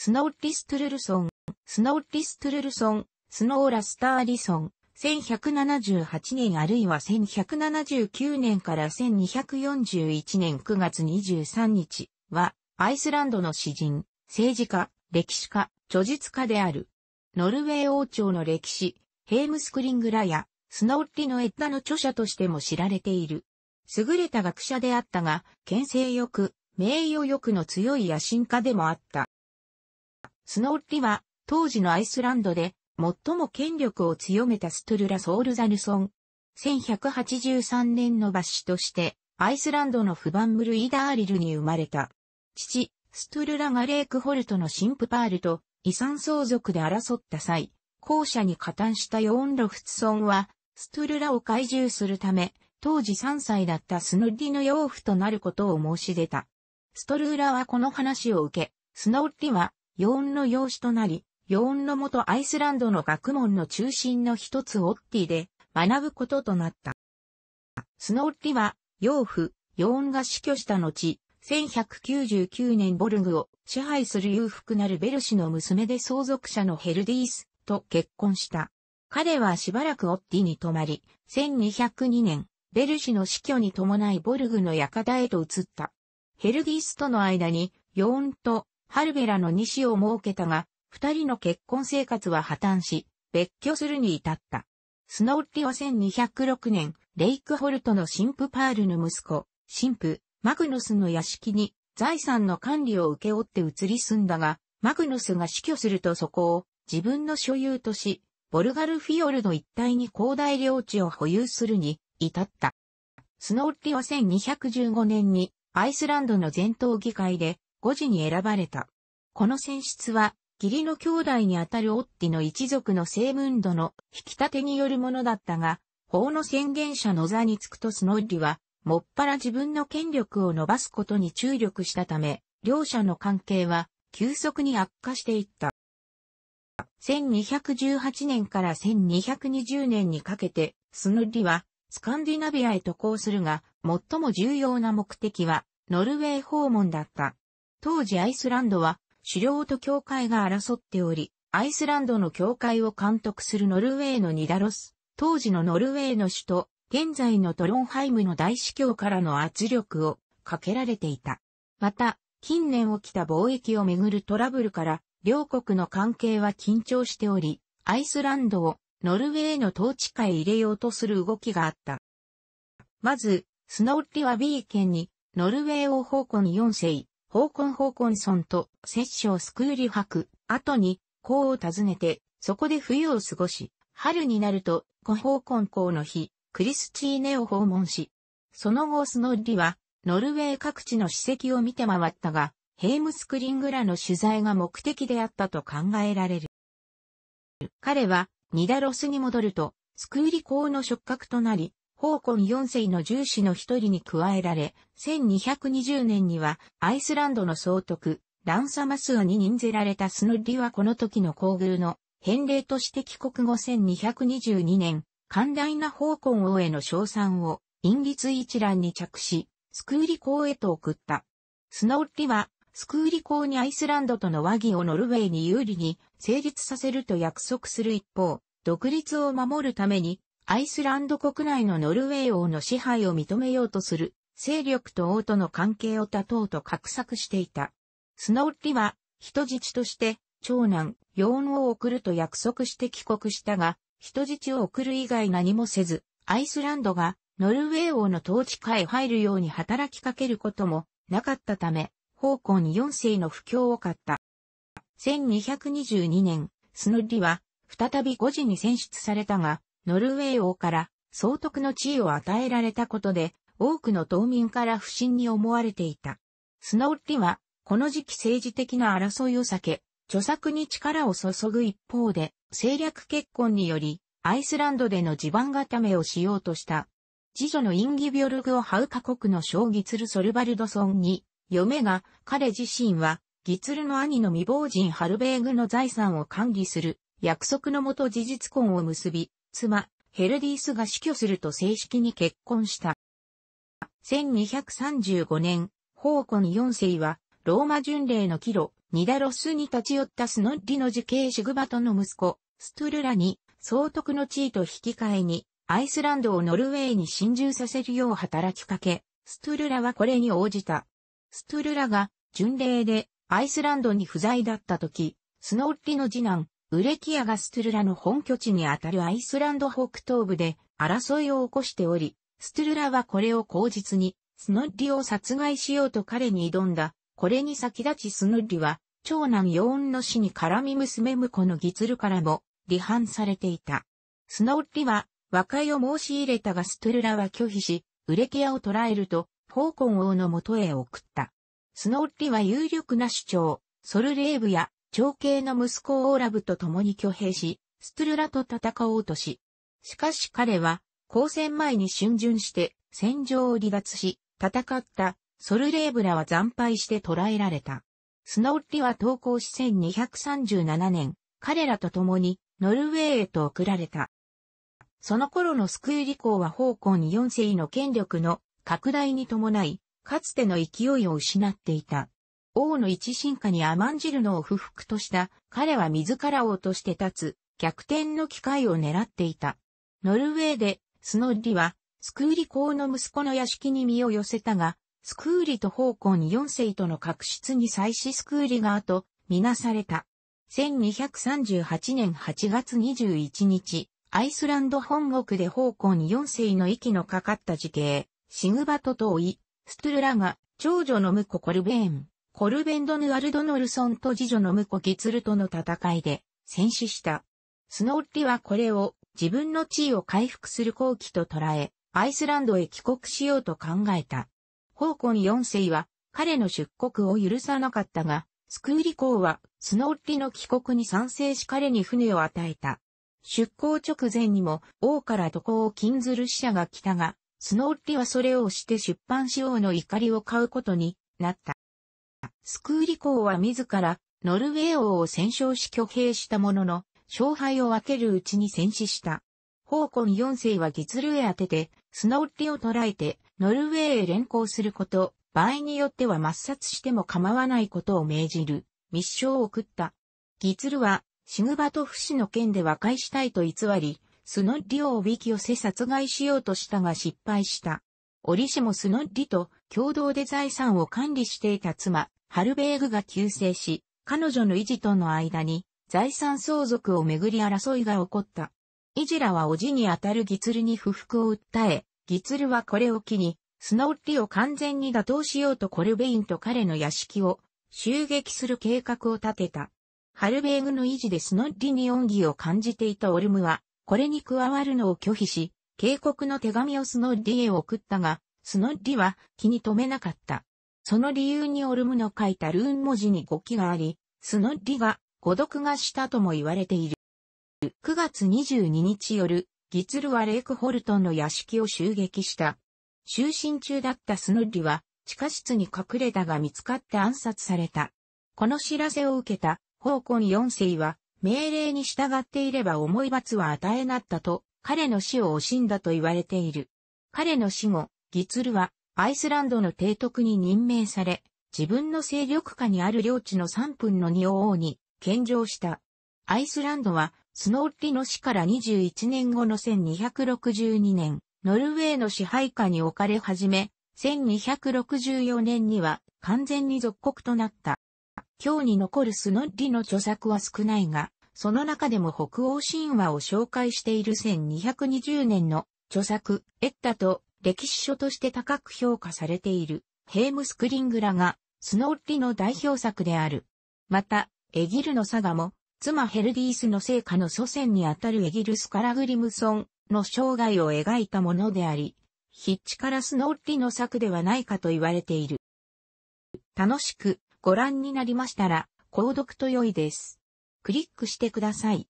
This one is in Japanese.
スノーリストゥルルソン、スノーリストゥルルソン、スノーラスターリソン、1178年あるいは1179年から1241年9月23日は、アイスランドの詩人、政治家、歴史家、著述家である。ノルウェー王朝の歴史、ヘームスクリングラや、スノーリのエッダの著者としても知られている。優れた学者であったが、権勢欲、名誉欲の強い野心家でもあった。スノッリは、当時のアイスランドで、最も権力を強めたストゥルラ・ソールザルソン。1183年の抜子として、アイスランドのフバンムルイダーリルに生まれた。父、ストゥルラがレークホルトのシンプパールと遺産相続で争った際、後者に加担したヨーン・ロフツソンは、ストゥルラを懐柔するため、当時3歳だったスノッリの養父となることを申し出た。ストルルラはこの話を受け、スノッリはヨーンの養子となり、ヨーンの元アイスランドの学問の中心の一つオッティで学ぶこととなった。スノッィは、養父、ヨーンが死去した後、1199年ボルグを支配する裕福なるベル氏の娘で相続者のヘルディースと結婚した。彼はしばらくオッティに泊まり、1202年、ベル氏の死去に伴いボルグの館へと移った。ヘルディースとの間に、ヨーンとハルベラの西子を設けたが、二人の結婚生活は破綻し、別居するに至った。スノーティは1206年、レイクホルトの神父パールの息子、神父、マグノスの屋敷に財産の管理を請け負って移り住んだが、マグノスが死去するとそこを自分の所有とし、ボルガルフィオルド一帯に広大領地を保有するに至った。スノーティは1215年にアイスランドの全島議会で5時に選ばれた。この選出は、義理の兄弟にあたるオッティの一族のセ分度の引き立てによるものだったが、法の宣言者の座に着くとスノッリは、もっぱら自分の権力を伸ばすことに注力したため、両者の関係は急速に悪化していった。1218年から1220年にかけて、スノッリはスカンディナビアへ渡航するが、最も重要な目的はノルウェー訪問だった。当時アイスランドは狩猟と教会が争っており、アイスランドの教会を監督するノルウェーのニダロス、当時のノルウェーの首都、現在のトロンハイムの大司教からの圧力をかけられていた。また、近年起きた貿易をめぐるトラブルから、両国の関係は緊張しており、アイスランドをノルウェーの統治下へ入れようとする動きがあった。まず、スノーリは B 県に、ノルウェー王方向に4世、ホーコン・ホーコンソンと摂政スクーリ博、後に校を訪ねて、そこで冬を過ごし、春になると、コ・ホーコン校の日、クリスチーネを訪問し、その後スノッリは、ノルウェー各地の史跡を見て回ったが、ヘイムスクリングらの取材が目的であったと考えられる。彼は、ニダロスに戻ると、スクーリ校の触覚となり、香港4世の重視の一人に加えられ、1220年にはアイスランドの総督、ランサマスアに任ぜられたスノッリはこの時の皇宮の返礼として帰国後1222年、寛大な香港王への称賛を、陰律一覧に着し、スクーリ公へと送った。スノッリは、スクーリ公にアイスランドとの和議をノルウェーに有利に成立させると約束する一方、独立を守るためにアイスランド国内のノルウェー王の支配を認めようとする勢力と王との関係を断とうと画策していた。スノーリは人質として長男、ヨーンを送ると約束して帰国したが、人質を送る以外何もせず、アイスランドがノルウェー王の統治下へ入るように働きかけることもなかったため、公に4世の不況を買った。1222年、スノッリは再び5時に選出されたが、ノルウェー王から総督の地位を与えられたことで、多くの島民から不審に思われていた。スノテリは、この時期政治的な争いを避け、著作に力を注ぐ一方で、政略結婚により、アイスランドでの地盤固めをしようとした。次女のインギビョルグをハウカ国の将ギツル・ソルバルドソンに、嫁が彼自身は、ギツルの兄の未亡人ハルベーグの財産を管理する約束のもと事実婚を結び、妻、ヘルディースが死去すると正式に結婚した。1235年、ホーコン4世は、ローマ巡礼の帰路、ニダロスに立ち寄ったスノッリの受刑シグバトの息子、ストゥルラに、総督の地位と引き換えに、アイスランドをノルウェーに侵入させるよう働きかけ、ストゥルラはこれに応じた。ストゥルラが、巡礼で、アイスランドに不在だった時、スノッリの次男、ウレキアがストゥルラの本拠地にあたるアイスランド北東部で争いを起こしており、ストゥルラはこれを口実に、スノッリを殺害しようと彼に挑んだ。これに先立ちスノッリは、長男ヨーンの死に絡み娘婿のギツルからも、離反されていた。スノッリは、和解を申し入れたがストゥルラは拒否し、ウレキアを捕らえると、フォーコン王のもとへ送った。スノッリは有力な主張、ソルレーブや長兄の息子オーラブと共に挙兵し、ストゥルラと戦おうとし、しかし彼は、交戦前に春巡して戦場を離脱し、戦ったソルレーブラは惨敗して捕らえられた。スノッリは投降し1237年、彼らと共にノルウェーへと送られた。その頃のスクーリ公は公に4世の権力の拡大に伴い、かつての勢いを失っていた。王の一進化に甘んじるのを不服とした彼は自ら王として立つ逆転の機会を狙っていた。ノルウェーでスノッリはスクーリ公の息子の屋敷に身を寄せたが、スクーリと奉公に4世との確執に際しスクーリが後、みなされた。1238年8月21日、アイスランド本国で奉公に4世の息のかかった時系、シグバトと追い、ストゥルラが長女の婿コルベーン、コルベンドヌ・アルドノルソンと次女の婿ゲツルとの戦いで戦死した。スノッリはこれを自分の地位を回復する好機と捉え、アイスランドへ帰国しようと考えた。ホーコン4世は彼の出国を許さなかったが、スクーリ公はスノッリの帰国に賛成し彼に船を与えた。出港直前にも王から渡航を禁ずる使者が来たが、スノッリはそれを押して出版しようの怒りを買うことになった。スクーリ公は自ら、ノルウェー王を戦勝し挙兵したものの、勝敗を分けるうちに戦死した。ホーコン4世はギツルへ当てて、スノッリを捕らえて、ノルウェーへ連行すること、場合によっては抹殺しても構わないことを命じる、密書を送った。ギツルは、シグバトフ氏の件で和解したいと偽り、スノッリオをおびき寄せ殺害しようとしたが失敗した。折しもスノッリと共同で財産を管理していた妻、ハルベーグが急逝し、彼女の維持との間に財産相続をめぐり争いが起こった。イジラはおじにあたるギツルに不服を訴え、ギツルはこれを機に、スノッリを完全に打倒しようとコルベインと彼の屋敷を襲撃する計画を立てた。ハルベーグの維持でスノッリに恩義を感じていたオルムは、これに加わるのを拒否し、警告の手紙をスノッリへ送ったが、スノッリは気に留めなかった。その理由にオルムの書いたルーン文字に語気があり、スノッリが誤読がしたとも言われている。9月22日夜、ギツルはレイクホルトンの屋敷を襲撃した。就寝中だったスノッリは地下室に隠れたが見つかって暗殺された。この知らせを受けた、ホーコン4世は命令に従っていれば重い罰は与えなったと彼の死を惜しんだと言われている。彼の死後、ギツルはアイスランドの提督に任命され、自分の勢力下にある領地の3分の2を王に献上した。アイスランドは、スノーリの死から21年後の1262年、ノルウェーの支配下に置かれ始め、1264年には完全に属国となった。今日に残るスノッリの著作は少ないが、その中でも北欧神話を紹介している1220年の著作、エッタと歴史書として高く評価されている、ヘームスクリングラが、スノッリの代表作である。また、エギルのサガも、妻ヘルディースの聖果の祖先にあたるエギルスカラグリムソンの生涯を描いたものであり、ヒッチからスノッリの作ではないかと言われている。楽しくご覧になりましたら、購読と良いです。クリックしてください。